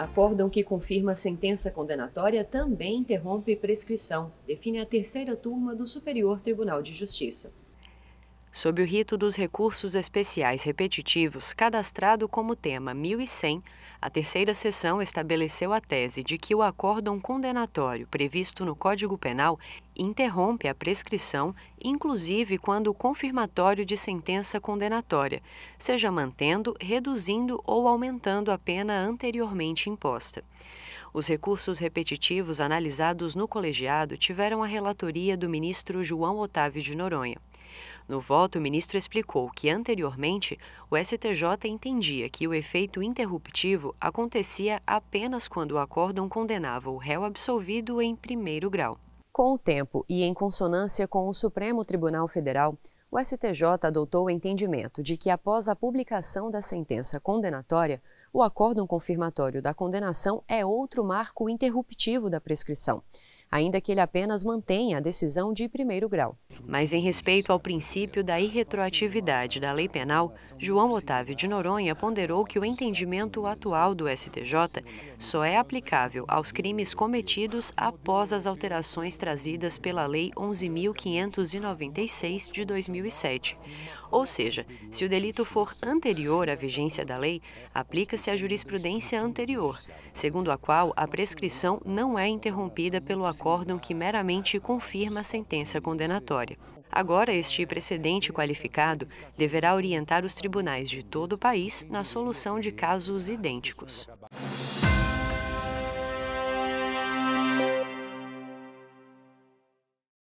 Acórdão que confirma a sentença condenatória também interrompe prescrição, define a terceira turma do Superior Tribunal de Justiça sob o rito dos recursos especiais repetitivos, cadastrado como tema 1100, a terceira sessão estabeleceu a tese de que o acórdão condenatório previsto no Código Penal interrompe a prescrição, inclusive quando confirmatório de sentença condenatória, seja mantendo, reduzindo ou aumentando a pena anteriormente imposta. Os recursos repetitivos analisados no colegiado tiveram a relatoria do ministro João Otávio de Noronha. No voto, o ministro explicou que, anteriormente, o STJ entendia que o efeito interruptivo acontecia apenas quando o acórdão condenava o réu absolvido em primeiro grau. Com o tempo e em consonância com o Supremo Tribunal Federal, o STJ adotou o entendimento de que, após a publicação da sentença condenatória, o acórdão confirmatório da condenação é outro marco interruptivo da prescrição ainda que ele apenas mantenha a decisão de primeiro grau. Mas em respeito ao princípio da irretroatividade da lei penal, João Otávio de Noronha ponderou que o entendimento atual do STJ só é aplicável aos crimes cometidos após as alterações trazidas pela Lei 11.596 de 2007. Ou seja, se o delito for anterior à vigência da lei, aplica-se a jurisprudência anterior, segundo a qual a prescrição não é interrompida pelo acordo acórdão que meramente confirma a sentença condenatória. Agora, este precedente qualificado deverá orientar os tribunais de todo o país na solução de casos idênticos.